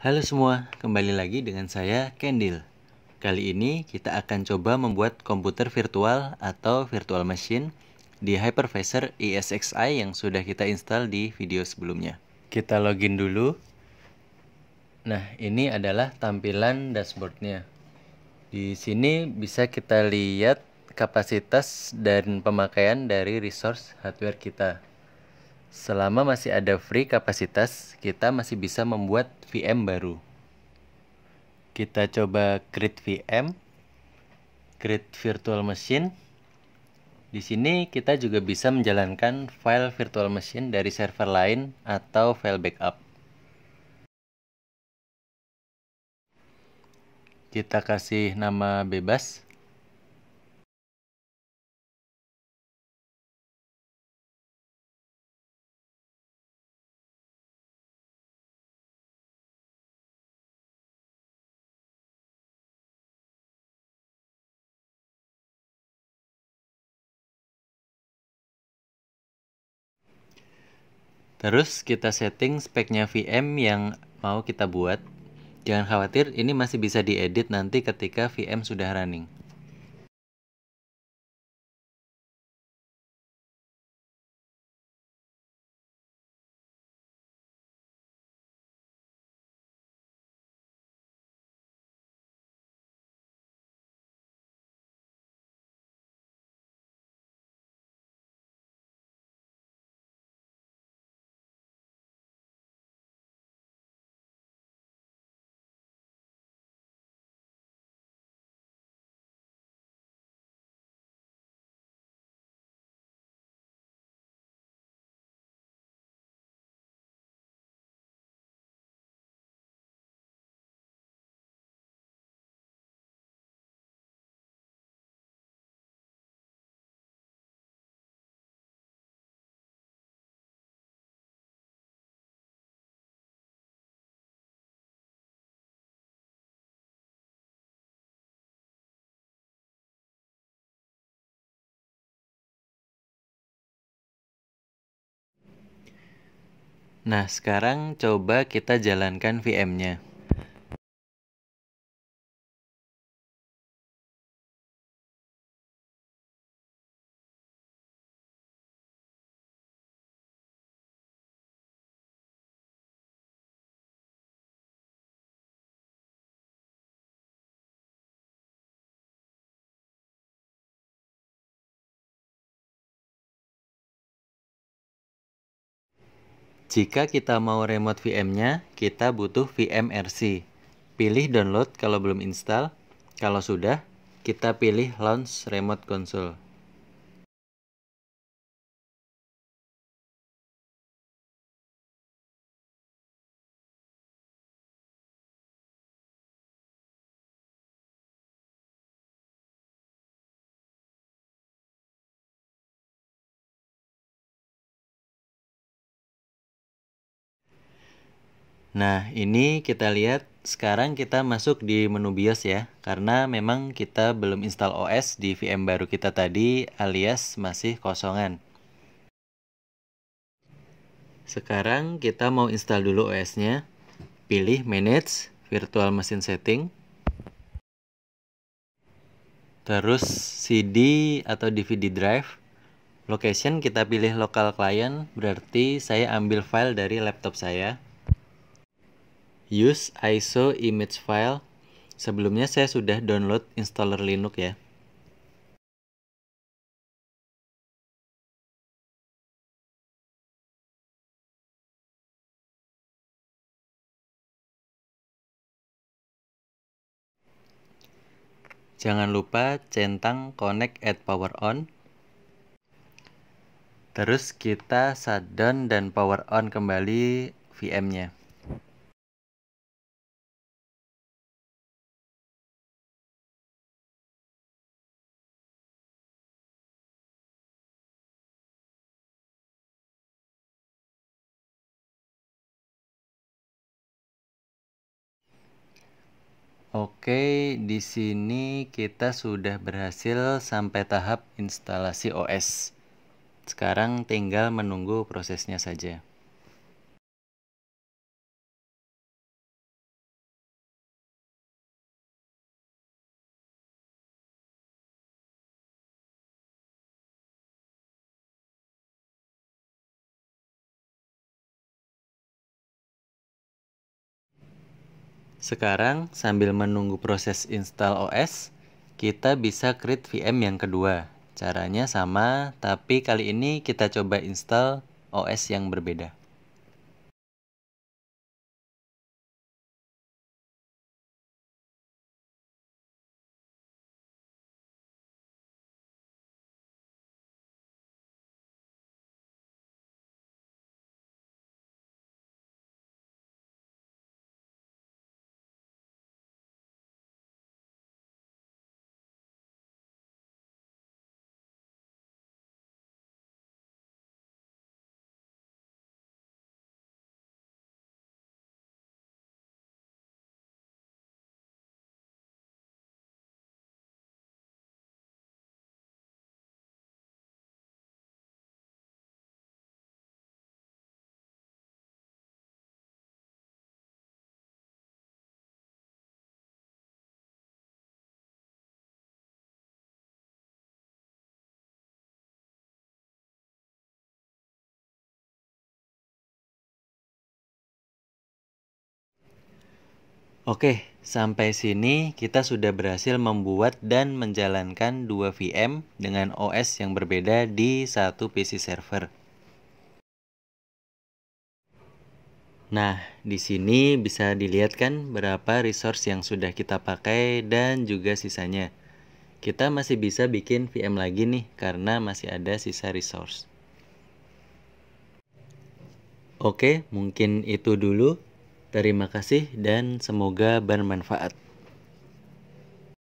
Halo semua, kembali lagi dengan saya Kendil. Kali ini kita akan coba membuat komputer virtual atau virtual machine di hypervisor ESXi yang sudah kita install di video sebelumnya. Kita login dulu. Nah, ini adalah tampilan dashboardnya. Di sini bisa kita lihat kapasitas dan pemakaian dari resource hardware kita. Selama masih ada free kapasitas, kita masih bisa membuat VM baru. Kita coba create VM, create virtual machine. Di sini kita juga bisa menjalankan file virtual machine dari server lain atau file backup. Kita kasih nama bebas. Terus kita setting speknya VM yang mau kita buat. Jangan khawatir, ini masih bisa diedit nanti ketika VM sudah running. Nah, sekarang coba kita jalankan VM-nya. Jika kita mau remote VM-nya, kita butuh VMRC. Pilih download kalau belum install. Kalau sudah, kita pilih launch remote console. Nah, ini kita lihat sekarang kita masuk di menu BIOS ya, karena memang kita belum install OS di VM baru kita tadi alias masih kosongan. Sekarang kita mau install dulu OS-nya. Pilih Manage, Virtual Machine Setting. Terus CD atau DVD drive. Location kita pilih local client, berarti saya ambil file dari laptop saya use ISO image file. Sebelumnya saya sudah download installer Linux ya. Jangan lupa centang connect at power on. Terus kita shutdown dan power on kembali VM-nya. Oke, di sini kita sudah berhasil sampai tahap instalasi OS. Sekarang tinggal menunggu prosesnya saja. Sekarang sambil menunggu proses install OS, kita bisa create VM yang kedua. Caranya sama, tapi kali ini kita coba install OS yang berbeda. Oke, sampai sini kita sudah berhasil membuat dan menjalankan dua VM dengan OS yang berbeda di satu PC server. Nah, di sini bisa dilihat kan berapa resource yang sudah kita pakai dan juga sisanya. Kita masih bisa bikin VM lagi nih karena masih ada sisa resource. Oke, mungkin itu dulu Terima kasih dan semoga bermanfaat.